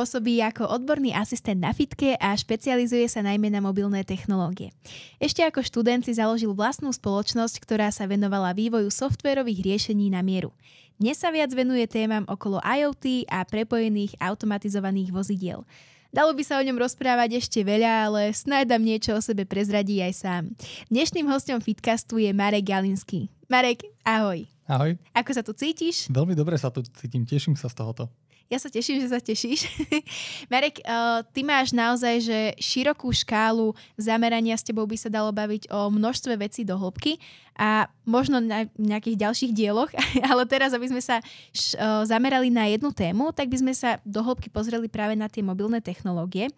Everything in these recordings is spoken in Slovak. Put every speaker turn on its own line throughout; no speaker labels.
Pôsobí ako odborný asistent na fitke a špecializuje sa najmä na mobilné technológie. Ešte ako študent si založil vlastnú spoločnosť, ktorá sa venovala vývoju softverových riešení na mieru. Dnes sa viac venuje témam okolo IoT a prepojených automatizovaných vozidiel. Dalo by sa o ňom rozprávať ešte veľa, ale snáď niečo o sebe prezradí aj sám. Dnešným hostom Fitcastu je Marek Galinský. Marek, ahoj. Ahoj. Ako sa tu cítiš?
Veľmi dobre sa tu cítim, teším sa z tohoto.
Ja sa teším, že sa tešíš. Marek, uh, ty máš naozaj že širokú škálu zamerania, s tebou by sa dalo baviť o množstve vecí do hĺbky a možno na nejakých ďalších dieloch, ale teraz, aby sme sa š, uh, zamerali na jednu tému, tak by sme sa do hĺbky pozreli práve na tie mobilné technológie.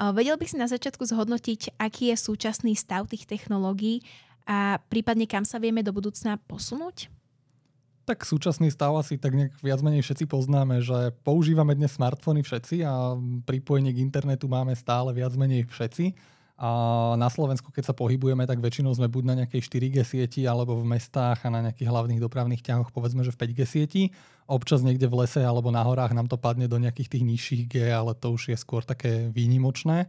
Uh, vedel by si na začiatku zhodnotiť, aký je súčasný stav tých technológií a prípadne kam sa vieme do budúcna posunúť?
Tak súčasný stav asi tak nejak viac menej všetci poznáme, že používame dnes smartfóny všetci a pripojenie k internetu máme stále viac menej všetci. A na Slovensku, keď sa pohybujeme, tak väčšinou sme buď na nejakej 4G sieti, alebo v mestách a na nejakých hlavných dopravných ťahoch povedzme, že v 5G sieti. Občas niekde v lese alebo na horách nám to padne do nejakých tých nižších G, ale to už je skôr také výnimočné.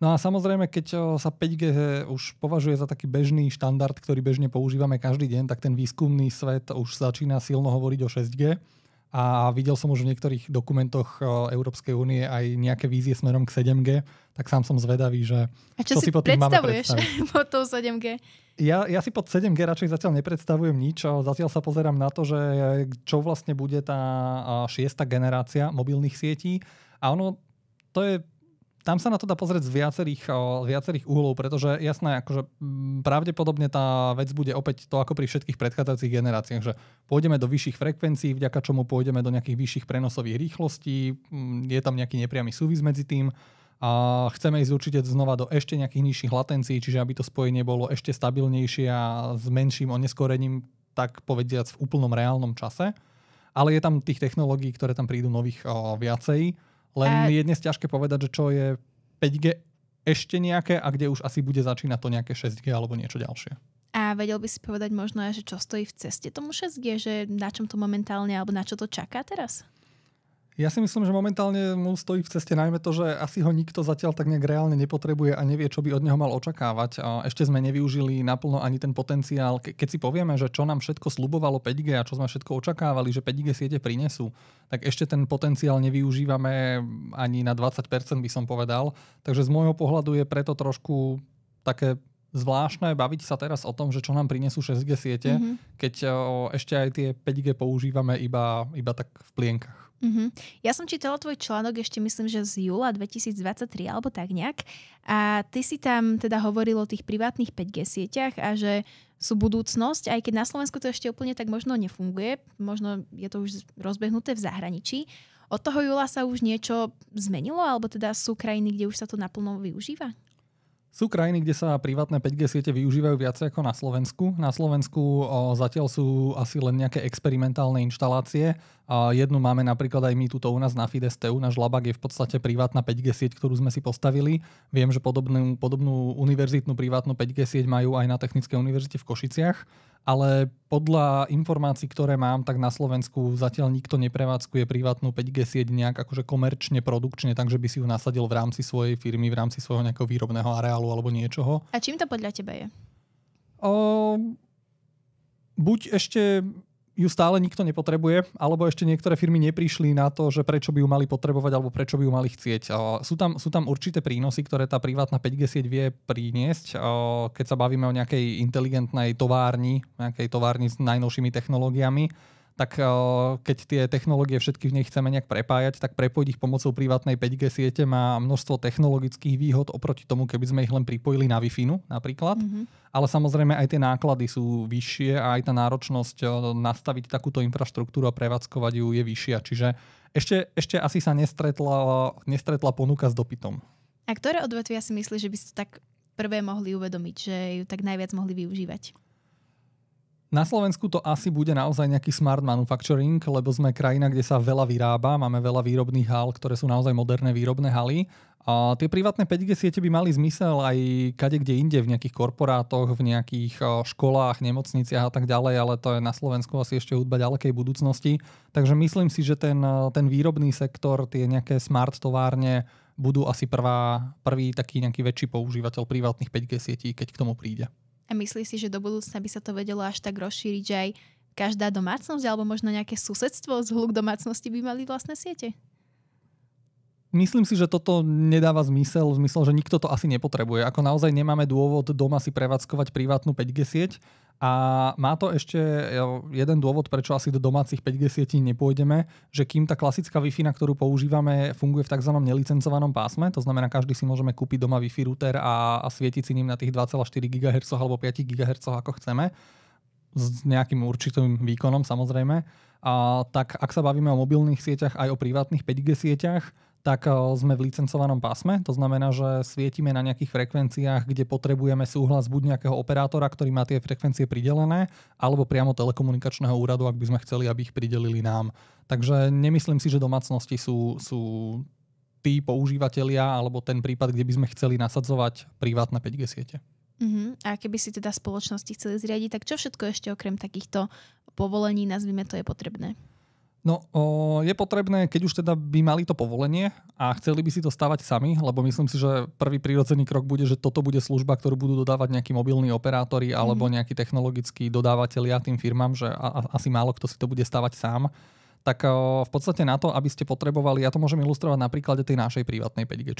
No a samozrejme, keď sa 5G už považuje za taký bežný štandard, ktorý bežne používame každý deň, tak ten výskumný svet už začína silno hovoriť o 6G. A videl som už v niektorých dokumentoch Európskej únie aj nejaké vízie smerom k 7G, tak sám som zvedavý, že a čo, čo si, si pod tým
pod tou 7G?
Ja, ja si pod 7G radšej zatiaľ nepredstavujem nič. Zatiaľ sa pozerám na to, že čo vlastne bude tá šiesta generácia mobilných sietí. A ono, to je tam sa na to dá pozrieť z viacerých, viacerých uhlov, pretože jasné, akože mm, pravdepodobne tá vec bude opäť to ako pri všetkých predchádzajúcich generáciách, že pôjdeme do vyšších frekvencií, vďaka čomu pôjdeme do nejakých vyšších prenosových rýchlostí, mm, je tam nejaký nepriamy súvis medzi tým a chceme ísť určite znova do ešte nejakých nižších latencií, čiže aby to spojenie bolo ešte stabilnejšie a s menším oneskorením, tak povediac v úplnom reálnom čase. Ale je tam tých technológií, ktoré tam prídu nových o, viacej len a... je dnes ťažké povedať, že čo je 5G ešte nejaké a kde už asi bude začínať to nejaké 6G alebo niečo ďalšie.
A vedel by si povedať možno, že čo stojí v ceste tomu 6G, že na čom to momentálne alebo na čo to čaká teraz?
Ja si myslím, že momentálne mu stojí v ceste najmä to, že asi ho nikto zatiaľ tak nejak reálne nepotrebuje a nevie, čo by od neho mal očakávať. Ešte sme nevyužili naplno ani ten potenciál. Keď si povieme, že čo nám všetko slubovalo 5G a čo sme všetko očakávali, že 5G siete prinesú, tak ešte ten potenciál nevyužívame ani na 20% by som povedal. Takže z môjho pohľadu je preto trošku také zvláštne baviť sa teraz o tom, že čo nám prinesú 6G siete, mm-hmm. keď o, ešte aj tie 5G používame iba, iba tak v plienkach.
Mm-hmm. Ja som čítala tvoj článok ešte myslím, že z júla 2023 alebo tak nejak a ty si tam teda hovoril o tých privátnych 5G sieťach a že sú budúcnosť, aj keď na Slovensku to ešte úplne tak možno nefunguje, možno je to už rozbehnuté v zahraničí. Od toho júla sa už niečo zmenilo alebo teda sú krajiny, kde už sa to naplno využíva?
Sú krajiny, kde sa privátne 5G siete využívajú viac ako na Slovensku. Na Slovensku o, zatiaľ sú asi len nejaké experimentálne inštalácie. A jednu máme napríklad aj my tuto u nás na Fidesteu. Náš labak je v podstate privátna 5G sieť, ktorú sme si postavili. Viem, že podobnú, podobnú univerzitnú privátnu 5G sieť majú aj na Technickej univerzite v Košiciach ale podľa informácií, ktoré mám, tak na Slovensku zatiaľ nikto neprevádzkuje privátnu 5G sieť nejak akože komerčne, produkčne, takže by si ju nasadil v rámci svojej firmy, v rámci svojho nejakého výrobného areálu alebo niečoho. A čím to podľa teba je? O, buď ešte ju stále nikto nepotrebuje, alebo ešte niektoré firmy neprišli na to, že prečo by ju mali potrebovať alebo prečo by ju mali chcieť. Sú tam, sú tam určité prínosy, ktoré tá privátna 5G sieť vie priniesť, keď sa bavíme o nejakej inteligentnej továrni, nejakej továrni s najnovšími technológiami tak eh, keď tie technológie všetkých nechceme nejak prepájať, tak prepojiť ich pomocou privátnej 5G siete má množstvo technologických výhod oproti tomu, keby sme ich len pripojili na wi napríklad. Mm-hmm. Ale samozrejme aj tie náklady sú vyššie a aj tá náročnosť eh, nastaviť takúto infraštruktúru a prevádzkovať ju je vyššia. Čiže ešte, ešte asi sa nestretla, eh, nestretla ponuka s dopytom.
A ktoré odvetvia si myslíš, že by ste tak prvé mohli uvedomiť, že ju tak najviac mohli využívať?
Na Slovensku to asi bude naozaj nejaký smart manufacturing, lebo sme krajina, kde sa veľa vyrába, máme veľa výrobných hal, ktoré sú naozaj moderné výrobné haly. A tie privátne 5G siete by mali zmysel aj kade kde inde, v nejakých korporátoch, v nejakých e, školách, nemocniciach a tak ďalej, ale to je na Slovensku asi ešte hudba ďalekej budúcnosti. Takže myslím si, že ten, e, ten výrobný sektor, tie nejaké smart továrne budú asi prvá, prvý taký nejaký väčší používateľ privátnych 5G sietí, keď k tomu príde.
A myslí si, že do budúcna by sa to vedelo až tak rozšíriť, že aj každá domácnosť alebo možno nejaké susedstvo z hluk domácnosti by mali vlastné siete?
Myslím si, že toto nedáva zmysel, v zmysle, že nikto to asi nepotrebuje. Ako naozaj nemáme dôvod doma si prevádzkovať privátnu 5G sieť a má to ešte jeden dôvod, prečo asi do domácich 5G sietí nepôjdeme, že kým tá klasická Wi-Fi, na ktorú používame, funguje v tzv. nelicencovanom pásme, to znamená, každý si môžeme kúpiť doma Wi-Fi router a, a svietiť si ním na tých 2,4 GHz alebo 5 GHz, ako chceme, s nejakým určitým výkonom samozrejme, a tak ak sa bavíme o mobilných sieťach aj o privátnych 5G sieťach, tak eh, sme v licencovanom pásme. To znamená, že svietime na nejakých frekvenciách, kde potrebujeme súhlas buď nejakého operátora, ktorý má tie frekvencie pridelené, alebo priamo telekomunikačného úradu, ak by sme chceli, aby ich pridelili nám. Takže nemyslím si, že domácnosti sú, sú tí používateľia alebo ten prípad, kde by sme chceli nasadzovať privátne 5G siete.
Uh-huh. A keby si teda spoločnosti chceli zriadiť, tak čo všetko ešte okrem takýchto povolení, nazvime to, je potrebné?
No, o, je potrebné, keď už teda by mali to povolenie a chceli by si to stavať sami, lebo myslím si, že prvý prírodzený krok bude, že toto bude služba, ktorú budú dodávať nejakí mobilní operátori alebo mm alebo nejakí technologickí dodávateľia tým firmám, že a, a, asi málo kto si to bude stavať sám. Tak o, v podstate na to, aby ste potrebovali, ja to môžem ilustrovať na príklade tej našej privátnej 5G,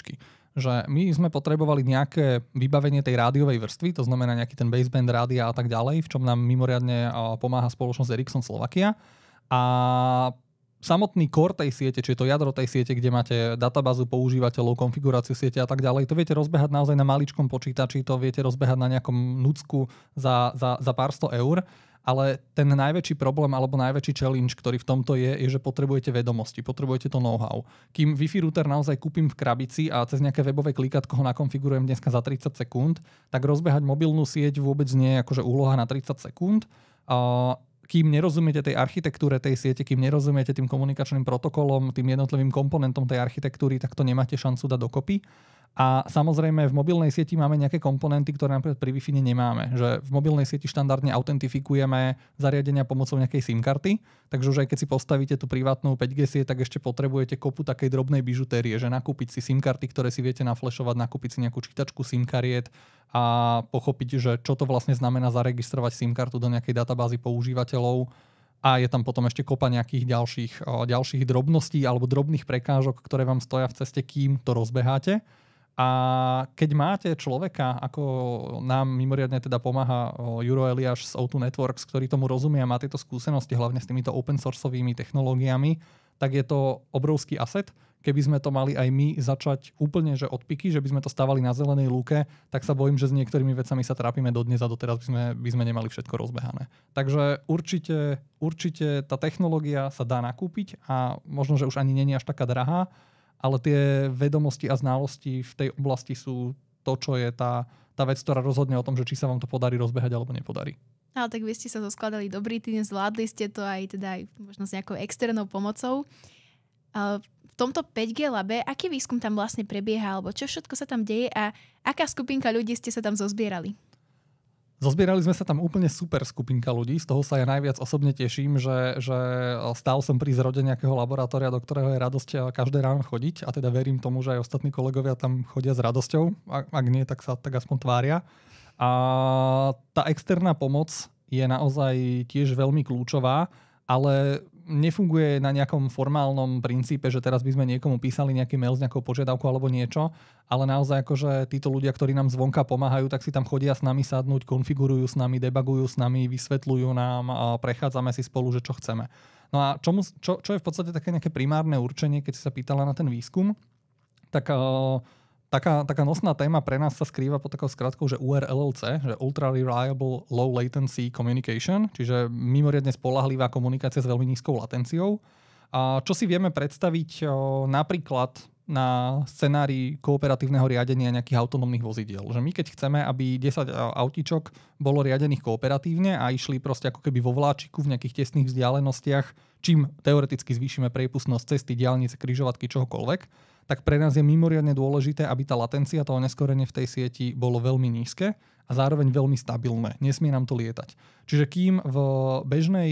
že my sme potrebovali nejaké vybavenie tej rádiovej vrstvy, to znamená nejaký ten baseband rádia a tak ďalej, v čom nám mimoriadne o, pomáha spoločnosť Ericsson Slovakia a samotný core tej siete, čiže to jadro tej siete, kde máte databázu používateľov, konfiguráciu siete a tak ďalej, to viete rozbehať naozaj na maličkom počítači, to viete rozbehať na nejakom nucku za, za, za pár sto eur. Ale ten najväčší problém alebo najväčší challenge, ktorý v tomto je, je, že potrebujete vedomosti, potrebujete to know-how. Kým Wi-Fi router naozaj kúpim v krabici a cez nejaké webové klikatko ho nakonfigurujem dneska za 30 sekúnd, tak rozbehať mobilnú sieť vôbec nie je akože úloha na 30 sekúnd. Uh, kým nerozumiete tej architektúre tej siete, kým nerozumiete tým komunikačným protokolom, tým jednotlivým komponentom tej architektúry, tak to nemáte šancu dať dokopy. A samozrejme v mobilnej sieti máme nejaké komponenty, ktoré napríklad pri Wi-Fi nemáme. Že v mobilnej sieti štandardne autentifikujeme zariadenia pomocou nejakej SIM karty, takže už aj keď si postavíte tú privátnu 5G sieť, tak ešte potrebujete kopu takej drobnej bižutérie, že nakúpiť si SIM karty, ktoré si viete naflešovať, nakúpiť si nejakú čítačku SIM kariet a pochopiť, že čo to vlastne znamená zaregistrovať SIM kartu do nejakej databázy používateľov a je tam potom ešte kopa nejakých ďalších, ďalších drobností alebo drobných prekážok, ktoré vám stoja v ceste, kým to rozbeháte. A keď máte človeka, ako nám mimoriadne teda pomáha Juro Eliáš z o Networks, ktorý tomu rozumie a má tieto skúsenosti hlavne s týmito open sourceovými technológiami, tak je to obrovský aset. Keby sme to mali aj my začať úplne že od piky, že by sme to stávali na zelenej lúke, tak sa bojím, že s niektorými vecami sa trápime dodnes a doteraz by sme, by sme nemali všetko rozbehané. Takže určite, určite tá technológia sa dá nakúpiť a možno, že už ani není až taká drahá, ale tie vedomosti a znalosti v tej oblasti sú to, čo je tá, tá vec, ktorá rozhodne o tom, že či sa vám to podarí rozbehať alebo nepodarí.
Ale tak vy ste sa zoskladali dobrý tým, zvládli ste to aj teda aj možno s nejakou externou pomocou. V tomto 5G labe, aký výskum tam vlastne prebieha, alebo čo všetko sa tam deje a aká skupinka ľudí ste sa tam zozbierali?
Zozbierali sme sa tam úplne super skupinka ľudí, z toho sa ja najviac osobne teším, že, že e, stál som pri zrode nejakého laboratória, do ktorého je radosť každé ráno chodiť a teda verím tomu, že aj ostatní kolegovia tam chodia s radosťou, ak, ak nie, tak sa tak aspoň tvária. A tá externá pomoc je naozaj tiež veľmi kľúčová ale nefunguje na nejakom formálnom princípe, že teraz by sme niekomu písali nejaký mail s nejakou požiadavkou alebo niečo, ale naozaj akože títo ľudia, ktorí nám zvonka pomáhajú, tak si tam chodia s nami sadnúť, konfigurujú s nami, debagujú s nami, vysvetľujú nám a prechádzame si spolu, že čo chceme. No a čo, čo, čo je v podstate také nejaké primárne určenie, keď si sa pýtala na ten výskum, tak uh, taká, taká nosná téma pre nás sa skrýva pod takou skratkou, že URLLC, že Ultra Reliable Low Latency Communication, čiže mimoriadne spolahlivá komunikácia s veľmi nízkou latenciou. A čo si vieme predstaviť o, napríklad na scenári kooperatívneho riadenia nejakých autonómnych vozidiel. Že my keď chceme, aby 10 autíčok bolo riadených kooperatívne a išli proste ako keby vo vláčiku v nejakých tesných vzdialenostiach, čím teoreticky zvýšime priepustnosť cesty, diálnice, kryžovatky, čohokoľvek, tak pre nás je mimoriadne dôležité, aby tá latencia, to oneskorenie v tej sieti bolo veľmi nízke a zároveň veľmi stabilné. Nesmie nám to lietať. Čiže kým v bežnej,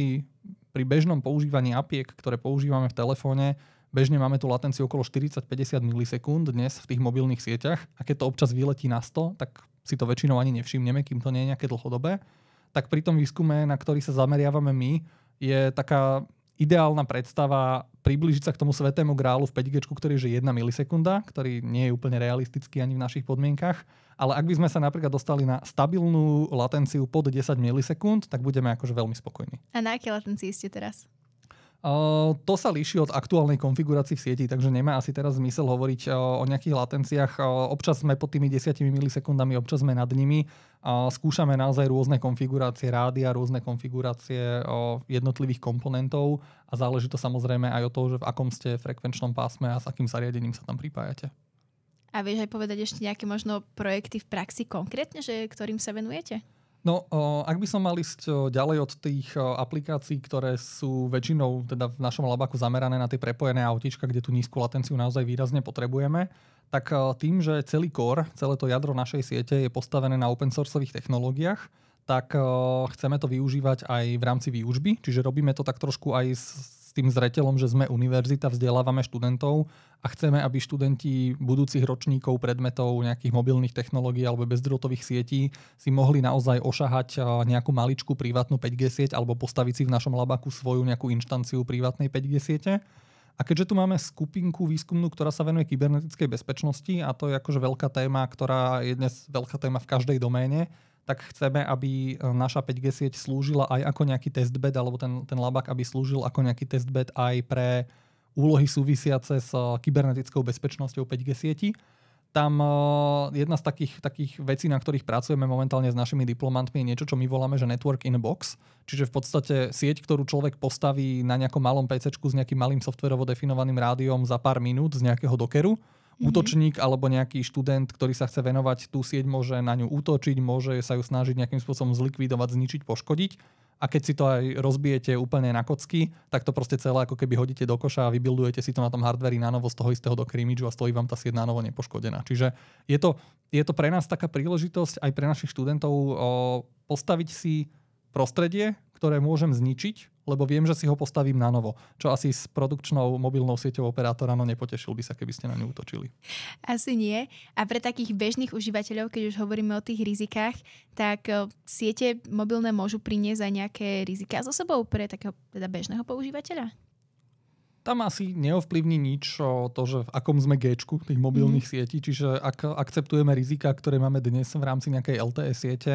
pri bežnom používaní apiek, ktoré používame v telefóne, Bežne máme tu latenciu okolo 40-50 milisekúnd dnes v tých mobilných sieťach a keď to občas vyletí na 100, tak si to väčšinou ani nevšimneme, kým to nie je nejaké dlhodobé. Tak pri tom výskume, na ktorý sa zameriavame my, je taká ideálna predstava približiť sa k tomu svetému grálu v 5G, ktorý je 1 milisekunda, ktorý nie je úplne realistický ani v našich podmienkach. Ale ak by sme sa napríklad dostali na stabilnú latenciu pod 10 milisekúnd, tak budeme akože veľmi spokojní.
A na aké latencii ste teraz?
Ehm, to sa líši od aktuálnej konfigurácie v sieti, takže nemá asi teraz zmysel hovoriť ehm, o nejakých latenciách. Ehm, občas sme pod tými 10 milisekundami, občas sme nad nimi. Skúšame naozaj rôzne konfigurácie rádia, rôzne konfigurácie jednotlivých komponentov a záleží to samozrejme aj od toho, že v akom ste frekvenčnom pásme a s akým zariadením sa tam pripájate.
A vieš aj povedať ešte nejaké možno projekty v praxi konkrétne, že ktorým sa venujete?
No, ak by som mal ísť ďalej od tých aplikácií, ktoré sú väčšinou teda v našom labaku zamerané na tie prepojené autička, kde tú nízku latenciu naozaj výrazne potrebujeme, tak tým, že celý core, celé to jadro našej siete je postavené na open sourceových technológiách, tak chceme to využívať aj v rámci výužby, čiže robíme to tak trošku aj s s tým zreteľom, že sme univerzita, vzdelávame študentov a chceme, aby študenti budúcich ročníkov predmetov nejakých mobilných technológií alebo bezdrotových sietí si mohli naozaj ošahať nejakú maličku privátnu 5G sieť alebo postaviť si v našom labaku svoju nejakú inštanciu privátnej 5G siete. A keďže tu máme skupinku výskumnú, ktorá sa venuje kybernetickej bezpečnosti a to je akože veľká téma, ktorá je dnes veľká téma v každej doméne, tak chceme, aby e, naša 5G sieť slúžila aj ako nejaký testbed, alebo ten, ten labak, aby slúžil ako nejaký testbed aj pre úlohy súvisiace s e, kybernetickou bezpečnosťou 5G sieti. Tam e, jedna z takých, takých vecí, na ktorých pracujeme momentálne s našimi diplomantmi, je niečo, čo my voláme, že network in a box. Čiže v podstate sieť, ktorú človek postaví na nejakom malom PC s nejakým malým softverovo definovaným rádiom za pár minút z nejakého dokeru, mm-hmm. útočník alebo nejaký študent, ktorý sa chce venovať tú sieť, môže na ňu útočiť, môže sa ju snažiť nejakým spôsobom zlikvidovať, zničiť, poškodiť a keď si to aj rozbijete úplne na kocky, tak to proste celé ako keby hodíte do koša a vybildujete si to na tom hardveri na novo z toho istého do krimiču a stojí vám tá sieť na novo nepoškodená. Čiže je to, je to pre nás taká príležitosť aj pre našich študentov o, postaviť si prostredie, ktoré môžem zničiť, lebo viem, že si ho postavím na novo. Čo asi s produkčnou mobilnou sieťou operátora, no nepotešil by sa, keby ste na ňu útočili.
Asi nie. A pre takých bežných užívateľov, keď už hovoríme o tých rizikách, tak e, siete mobilné môžu priniesť aj nejaké rizika so sebou pre takého teda bežného používateľa?
tam asi neovplyvní nič o to, že v akom sme gečku tých mobilných mm. sietí, čiže ak akceptujeme rizika, ktoré máme dnes v rámci nejakej LTE siete,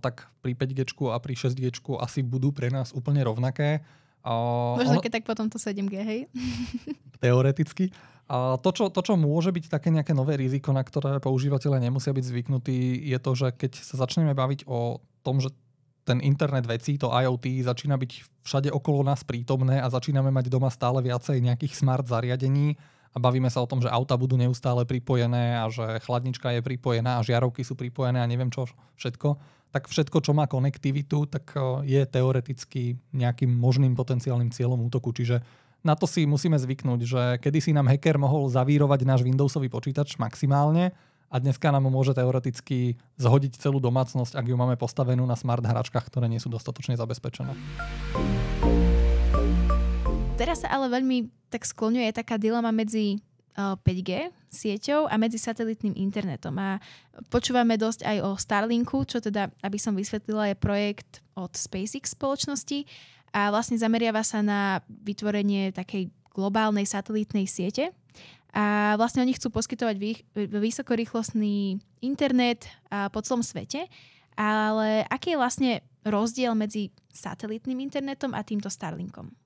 tak pri 5G a pri 6G asi budú pre nás úplne rovnaké. Možno ono... keď
tak potom to 7G, hej?
Teoreticky. A to, čo, to, čo môže byť také nejaké nové riziko, na ktoré používateľe nemusia byť zvyknutí, je to, že keď sa začneme baviť o tom, že ten internet vecí, to IoT, začína byť všade okolo nás prítomné a začíname mať doma stále viacej nejakých smart zariadení, a bavíme sa o tom, že auta budú neustále pripojené a že chladnička je pripojená a žiarovky sú pripojené a neviem čo všetko, tak všetko, čo má konektivitu, tak e, je teoreticky nejakým možným potenciálnym cieľom útoku. Čiže na to si musíme zvyknúť, že kedysi nám hacker mohol zavírovať náš Windowsový počítač maximálne a dneska nám môže teoreticky zhodiť celú domácnosť, ak ju máme postavenú na smart hračkách, ktoré nie sú dostatočne zabezpečené.
Teraz sa ale veľmi tak skloňuje taká dilema medzi 5G e, sieťou a medzi satelitným internetom. A počúvame dosť aj o Starlinku, čo teda, aby som vysvetlila, je projekt od SpaceX spoločnosti a vlastne zameriava sa na vytvorenie takej globálnej satelitnej siete. A vlastne oni chcú poskytovať vysokorýchlostný internet po celom svete. Ale aký je vlastne rozdiel medzi satelitným internetom a týmto Starlinkom?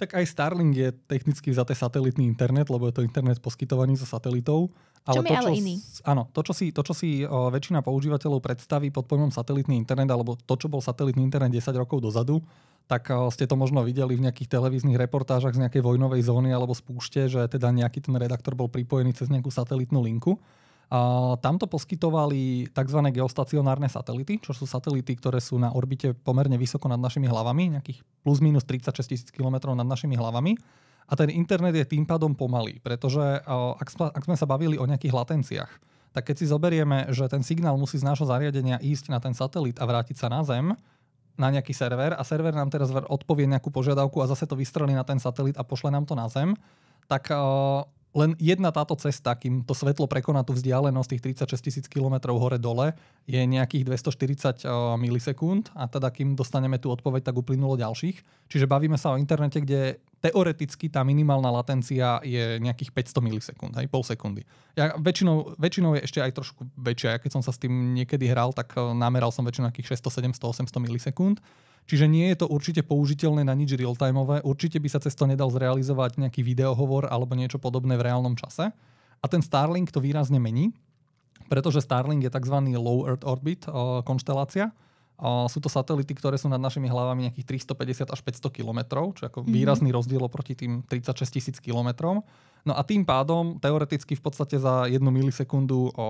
tak aj Starlink je technicky za satelitný internet, lebo je to internet poskytovaný zo so satelitov. Ale čo to, čo, ale iný. Áno, to, čo si, to, čo si o, e, väčšina používateľov predstaví pod pojmom satelitný internet, alebo to, čo bol satelitný internet 10 rokov dozadu, tak o, e, ste to možno videli v nejakých televíznych reportážach z nejakej vojnovej zóny alebo spúšte, že teda nejaký ten redaktor bol pripojený cez nejakú satelitnú linku. Tamto poskytovali tzv. geostacionárne satelity, čo sú satelity, ktoré sú na orbite pomerne vysoko nad našimi hlavami, nejakých plus minus 36 tisíc kilometrov nad našimi hlavami. A ten internet je tým pádom pomalý, pretože ak sme sa bavili o nejakých latenciách, tak keď si zoberieme, že ten signál musí z nášho zariadenia ísť na ten satelit a vrátiť sa na Zem, na nejaký server a server nám teraz odpovie nejakú požiadavku a zase to vystrelí na ten satelit a pošle nám to na Zem, tak len jedna táto cesta, kým to svetlo prekoná tú vzdialenosť tých 36 tisíc km hore-dole, je nejakých 240 eh, milisekúnd a teda kým dostaneme tú odpoveď, tak uplynulo ďalších. Čiže bavíme sa o internete, kde teoreticky tá minimálna latencia je nejakých 500 milisekúnd, aj pol sekundy. Ja väčšinou, väčšinou je ešte aj trošku väčšia. Ja keď som sa s tým niekedy hral, tak eh, nameral som väčšinou nejakých 600, 700, 800 milisekúnd. Čiže nie je to určite použiteľné na nič real-timeové, určite by sa cez to nedal zrealizovať nejaký videohovor alebo niečo podobné v reálnom čase. A ten Starlink to výrazne mení, pretože Starlink je tzv. low Earth orbit konštelácia, sú to satelity, ktoré sú nad našimi hlavami nejakých 350 až 500 kilometrov, čo je ako mm-hmm. výrazný rozdiel oproti tým 36 tisíc kilometrom. No a tým pádom teoreticky v podstate za jednu milisekundu o,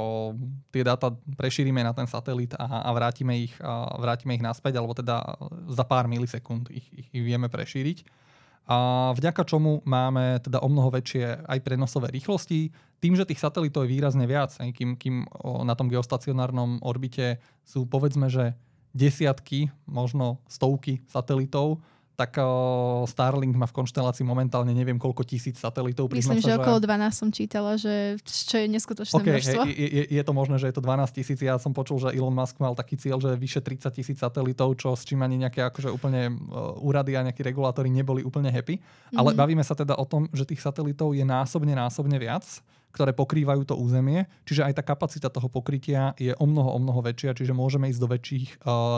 tie dáta prešírime na ten satelit a, a, vrátime, ich, a vrátime ich naspäť, alebo teda za pár milisekúnd ich, ich, ich vieme prešíriť. A vďaka čomu máme teda o mnoho väčšie aj prenosové rýchlosti. Tým, že tých satelitov je výrazne viac, kým, kým o, na tom geostacionárnom orbite sú povedzme, že desiatky, možno stovky satelitov, tak Starlink má v konštelácii momentálne neviem koľko tisíc satelitov. Myslím, sa, že, že okolo
12 som čítala, že čo je neskutočné okay, množstvo.
Je, je, je to možné, že je to 12 tisíc. Ja som počul, že Elon Musk mal taký cieľ, že vyše 30 tisíc satelitov, čo s čím ani nejaké akože úplne e, úrady a nejakí regulátori neboli úplne happy. Ale mm-hmm. bavíme sa teda o tom, že tých satelitov je násobne, násobne viac ktoré pokrývajú to územie, čiže aj tá kapacita toho pokrytia je o mnoho, o mnoho väčšia, čiže môžeme ísť do väčších e,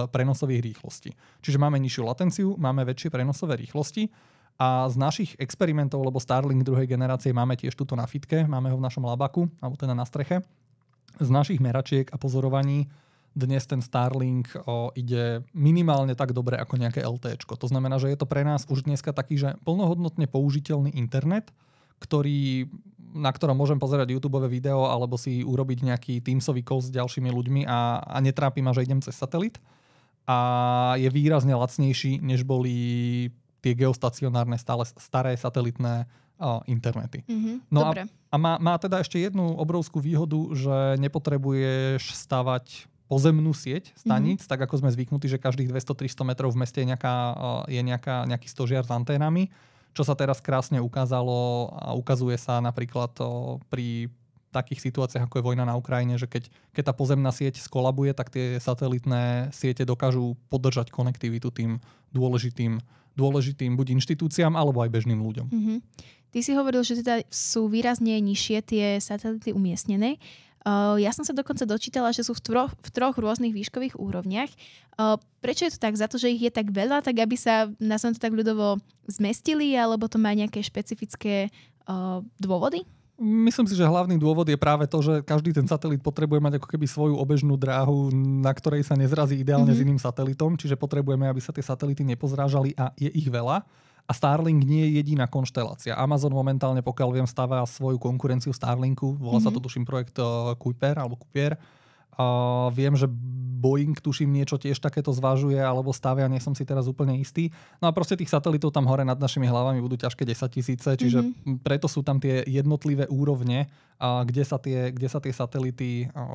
prenosových rýchlostí. Čiže máme nižšiu latenciu, máme väčšie prenosové rýchlosti a z našich experimentov, lebo Starlink druhej generácie máme tiež tuto na fitke, máme ho v našom labaku, alebo teda na streche, z našich meračiek a pozorovaní dnes ten Starlink o, eh, ide minimálne tak dobre ako nejaké LTE. To znamená, že je to pre nás už dneska taký, že plnohodnotne použiteľný internet, ktorý, na ktorom môžem pozerať YouTube video alebo si urobiť nejaký Teamsový call s ďalšími ľuďmi a, a netrápi ma, že idem cez satelit. A je výrazne lacnejší, než boli tie geostacionárne stále staré satelitné uh, internety. Mm-hmm, no dobre. A, a má, má teda ešte jednu obrovskú výhodu, že nepotrebuješ stavať pozemnú sieť mhm. staníc, mm-hmm. tak ako sme zvyknutí, že každých 200-300 metrov v meste je, nejaká, je nejaká, nejaký stožiar s anténami čo sa teraz krásne ukázalo a ukazuje sa napríklad pri takých situáciách, ako je vojna na Ukrajine, že keď, keď tá pozemná sieť skolabuje, tak tie satelitné siete dokážu podržať konektivitu tým dôležitým, dôležitým buď inštitúciám, alebo aj bežným ľuďom.
Mm-hmm. Ty si hovoril, že teda sú výrazne nižšie tie satelity umiestnené. Eh, ja som sa dokonca dočítala, že sú v troch, v troch rôznych výškových úrovniach. Eh, prečo je to tak? Za to, že ich je tak veľa, tak aby sa, na to tak ľudovo, zmestili, alebo to má nejaké špecifické eh, dôvody?
Myslím si, že hlavný dôvod je práve to, že každý ten satelit potrebuje mať ako keby svoju obežnú dráhu, na ktorej sa nezrazí ideálne mm-hmm. s mhm. iným satelitom, čiže potrebujeme, aby sa tie satelity nepozrážali a je ich veľa. A Starlink nie je jediná konštelácia. Amazon momentálne, pokiaľ viem, stáva svoju konkurenciu Starlinku. Volá mm-hmm. sa mhm. to, tuším, projekt eh, Kuiper alebo Kuiper. A viem, že Boeing, tuším, niečo tiež takéto zvažuje alebo stavia, nie som si teraz úplne istý. No a proste tých satelitov tam hore nad našimi hlavami budú ťažké 10 tisíce, čiže mm-hmm. preto sú tam tie jednotlivé úrovne, a kde, sa tie, kde sa tie satelity a,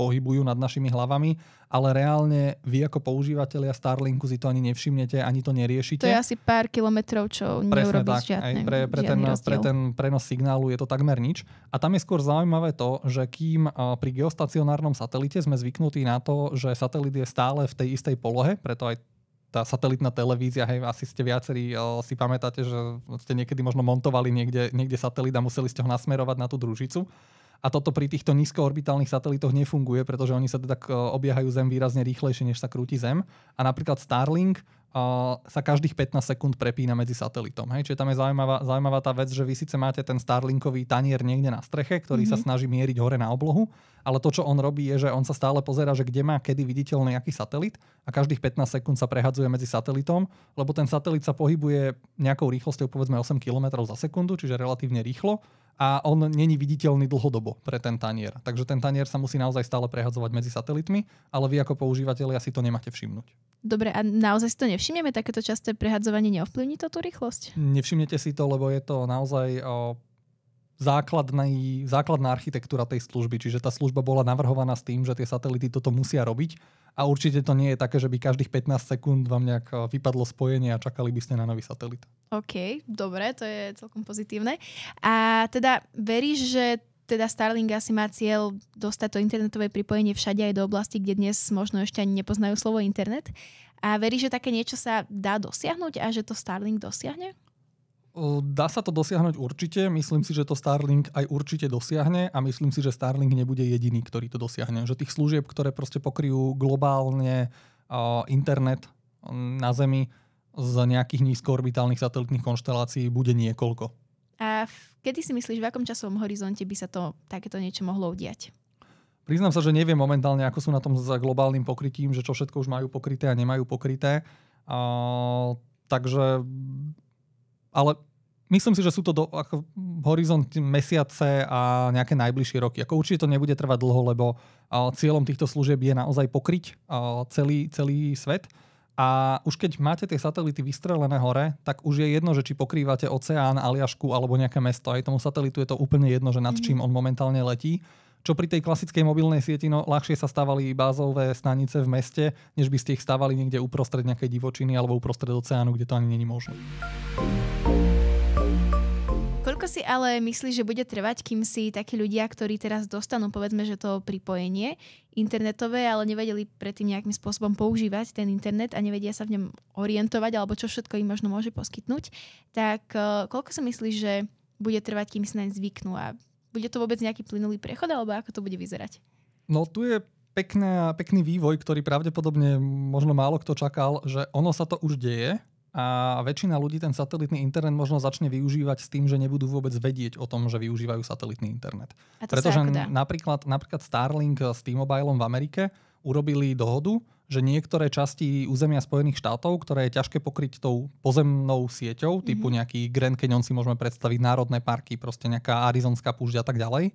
pohybujú nad našimi hlavami, ale reálne vy ako používateľia Starlinku si to ani nevšimnete, ani to neriešite. To je asi
pár kilometrov, čo neurobíš tak, žiadne, aj pre, pre, ten, pre ten
prenos signálu je to takmer nič. A tam je skôr zaujímavé to, že kým pri geostacionárnom satelite satelite sme zvyknutí na to, že satelit je stále v tej istej polohe, preto aj tá satelitná televízia, hej, asi ste viacerí o, si pamätáte, že ste niekedy možno montovali niekde, niekde satelit a museli ste ho nasmerovať na tú družicu. A toto pri týchto nízkoorbitálnych satelitoch nefunguje, pretože oni sa teda obiehajú Zem výrazne rýchlejšie, než sa krúti Zem. A napríklad Starlink uh, sa každých 15 sekúnd prepína medzi satelitom. Hej? Čiže tam je zaujímavá, zaujímavá tá vec, že vy síce máte ten Starlinkový tanier niekde na streche, ktorý mm-hmm. sa mhm. snaží mieriť hore na oblohu, ale to, čo on robí, je, že on sa stále pozera, že kde má kedy viditeľný nejaký satelit a každých 15 sekúnd sa prehadzuje medzi satelitom, lebo ten satelit sa pohybuje nejakou rýchlosťou povedzme 8 km za sekundu, čiže relatívne rýchlo a on není viditeľný dlhodobo pre ten tanier. Takže ten tanier sa musí naozaj stále prehadzovať medzi satelitmi, ale vy ako používateľi asi to nemáte všimnúť.
Dobre, a naozaj si to všimneme takéto časté prehadzovanie, neovplyvní to tú rýchlosť?
Nevšimnete si to, lebo je to naozaj o, základný, základná architektúra tej služby. Čiže tá služba bola navrhovaná s tým, že tie satelity toto musia robiť a určite to nie je také, že by každých 15 sekúnd vám nejak vypadlo spojenie a čakali by ste na nový satelit.
OK, dobre, to je celkom pozitívne. A teda veríš, že teda Starlink asi má cieľ dostať to internetové pripojenie všade aj do oblasti, kde dnes možno ešte ani nepoznajú slovo internet. A veríš, že také niečo sa dá dosiahnuť a že to Starlink dosiahne?
Dá sa to dosiahnuť určite. Myslím si, že to Starlink aj určite dosiahne a myslím si, že Starlink nebude jediný, ktorý to dosiahne. Že tých služieb, ktoré proste pokryjú globálne internet na Zemi z nejakých nízkoorbitálnych satelitných konštelácií bude niekoľko.
A kedy si myslíš, v akom časovom horizonte by sa to takéto niečo mohlo
udiať? Priznám sa, že neviem momentálne, ako sú na tom za globálnym pokrytím, že čo všetko už majú pokryté a nemajú pokryté. A, takže, ale myslím si, že sú to do, ako, horizont mesiace a nejaké najbližšie roky. Ako určite to nebude trvať dlho, lebo a, cieľom týchto služieb je naozaj pokryť a, celý, celý svet. A už keď máte tie satelity vystrelené hore, tak už je jedno, že či pokrývate oceán, aliašku alebo nejaké mesto. Aj tomu satelitu je to úplne jedno, že nad mhm. čím on momentálne letí čo pri tej klasickej mobilnej sieti no, ľahšie sa stavali bázové stanice v meste, než by ste ich stavali niekde uprostred nejakej divočiny alebo uprostred oceánu, kde to ani není možné.
Koľko si ale myslíš, že bude trvať, kým si takí ľudia, ktorí teraz dostanú, povedzme, že to pripojenie internetové, ale nevedeli predtým nejakým spôsobom používať ten internet a nevedia sa v ňom orientovať, alebo čo všetko im možno môže poskytnúť, tak eh, koľko si myslíš, že bude trvať, kým si naň zvyknú a bude to vôbec nejaký plynulý prechod, alebo ako to bude vyzerať?
No tu je pekná, pekný vývoj, ktorý pravdepodobne možno málo kto čakal, že ono sa to už deje a väčšina ľudí ten satelitný internet možno začne využívať s tým, že nebudú vôbec vedieť o tom, že využívajú satelitný internet. A to Pretože napríklad, napríklad Starlink s T-Mobilom v Amerike urobili dohodu, že niektoré časti územia Spojených štátov, ktoré je ťažké pokryť tou pozemnou sieťou, mm-hmm. typu mhm. nejaký Grand Canyon si môžeme predstaviť, národné parky, proste nejaká arizonská púšť a tak ďalej.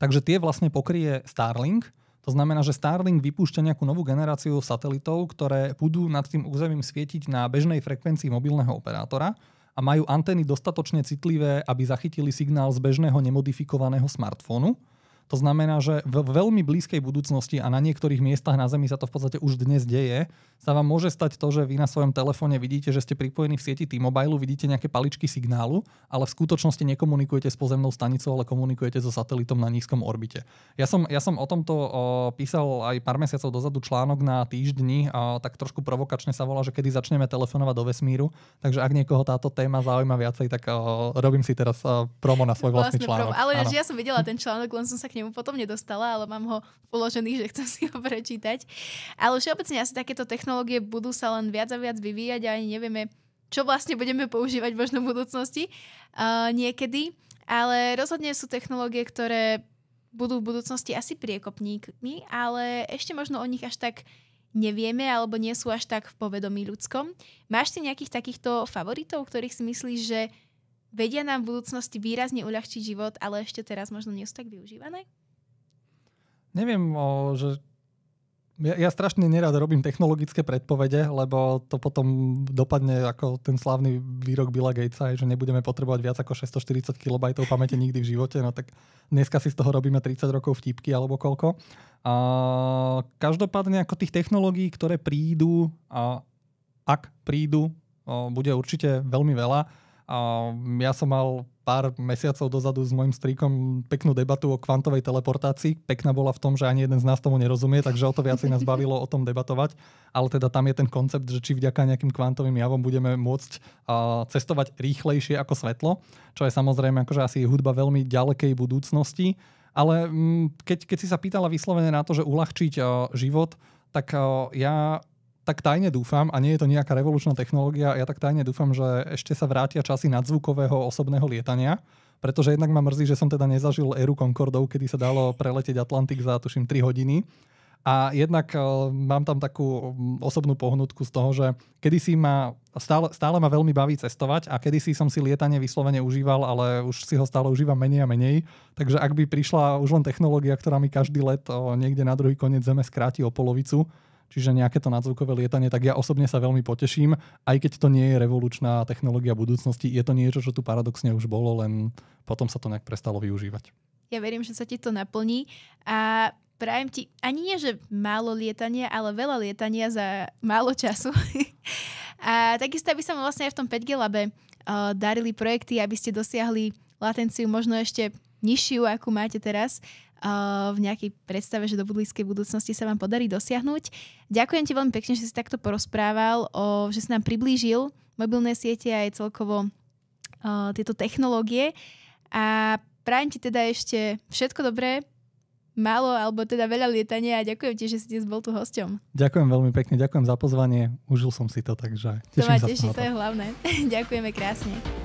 Takže tie vlastne pokrie Starlink. To znamená, že Starlink vypúšťa nejakú novú generáciu satelitov, ktoré budú nad tým územím svietiť na bežnej frekvencii mobilného operátora a majú antény dostatočne citlivé, aby zachytili signál z bežného nemodifikovaného smartfónu to znamená, že v veľmi blízkej budúcnosti a na niektorých miestach na Zemi sa to v podstate už dnes deje, sa vám môže stať to, že vy na svojom telefóne vidíte, že ste pripojení v sieti T-Mobile, vidíte nejaké paličky signálu, ale v skutočnosti nekomunikujete s pozemnou stanicou, ale komunikujete so satelitom na nízkom orbite. Ja som, ja som o tomto o, písal aj pár mesiacov dozadu článok na týždni, o, tak trošku provokačne sa volá, že kedy začneme telefonovať do vesmíru, takže ak niekoho táto téma zaujíma viacej, tak o, robím si teraz o, promo na svoj vlastný vlastný článok. Promo. Ale ja
som videla ten článok, len som sa k nemu potom nedostala, ale mám ho uložený, že chcem si ho prečítať. Ale všeobecne asi takéto technológie budú sa len viac a viac vyvíjať a ani nevieme, čo vlastne budeme používať možno v budúcnosti uh, niekedy. Ale rozhodne sú technológie, ktoré budú v budúcnosti asi priekopníkmi, ale ešte možno o nich až tak nevieme alebo nie sú až tak v povedomí ľudskom. Máš ty nejakých takýchto favoritov, ktorých si myslíš, že vedia nám v budúcnosti výrazne uľahčiť život, ale ešte teraz možno nie sú tak využívané?
Neviem, o, že ja, ja strašne nerad robím technologické predpovede, lebo to potom dopadne ako ten slávny výrok Billa Gatesa, že nebudeme potrebovať viac ako 640 KB pamäte nikdy v živote. No tak dneska si z toho robíme 30 rokov vtipky alebo koľko. A, každopádne ako tých technológií, ktoré prídu, a ak prídu, bude určite veľmi veľa a ja som mal pár mesiacov dozadu s mojim strikom peknú debatu o kvantovej teleportácii. Pekná bola v tom, že ani jeden z nás tomu nerozumie, takže o to viacej nás bavilo o tom debatovať. Ale teda tam je ten koncept, že či vďaka nejakým kvantovým javom budeme môcť uh, cestovať rýchlejšie ako svetlo, čo je samozrejme akože asi hudba veľmi ďalekej budúcnosti. Ale mm, keď, keď si sa pýtala vyslovene na to, že uľahčiť uh, život, tak uh, ja tak tajne dúfam, a nie je to nejaká revolučná technológia, ja tak tajne dúfam, že ešte sa vrátia časy nadzvukového osobného lietania, pretože jednak ma mrzí, že som teda nezažil éru Concordov, kedy sa dalo preletieť Atlantik za tuším 3 hodiny. A jednak uh, mám tam takú mm, osobnú pohnutku z toho, že kedysi ma, stále, stále ma veľmi baví cestovať a kedysi som si lietanie vyslovene užíval, ale už si ho stále užívam menej a menej. Takže ak by prišla už len technológia, ktorá mi každý let uh, niekde na druhý koniec zeme skráti o polovicu, čiže nejaké to nadzvukové lietanie, tak ja osobne sa veľmi poteším, aj keď to nie je revolučná technológia budúcnosti, je to niečo, čo tu paradoxne už bolo, len potom sa to nejak prestalo využívať.
Ja verím, že sa ti to naplní a prajem ti ani nie, že málo lietania, ale veľa lietania za málo času. a takisto by sa vlastne aj v tom 5G labe uh, darili projekty, aby ste dosiahli latenciu možno ešte nižšiu, akú máte teraz, uh, v nejakej predstave, že do budlískej budúcnosti sa vám podarí dosiahnuť. Ďakujem ti veľmi pekne, že si takto porozprával, o, že si nám priblížil mobilné siete aj celkovo o, uh, tieto technológie. A prajem ti teda ešte všetko dobré, málo alebo teda veľa lietania a ďakujem ti, že si dnes bol tu hosťom.
Ďakujem veľmi pekne, ďakujem za pozvanie, užil som si to, takže teším to sa. teší, to je
hlavné. Ďakujeme krásne.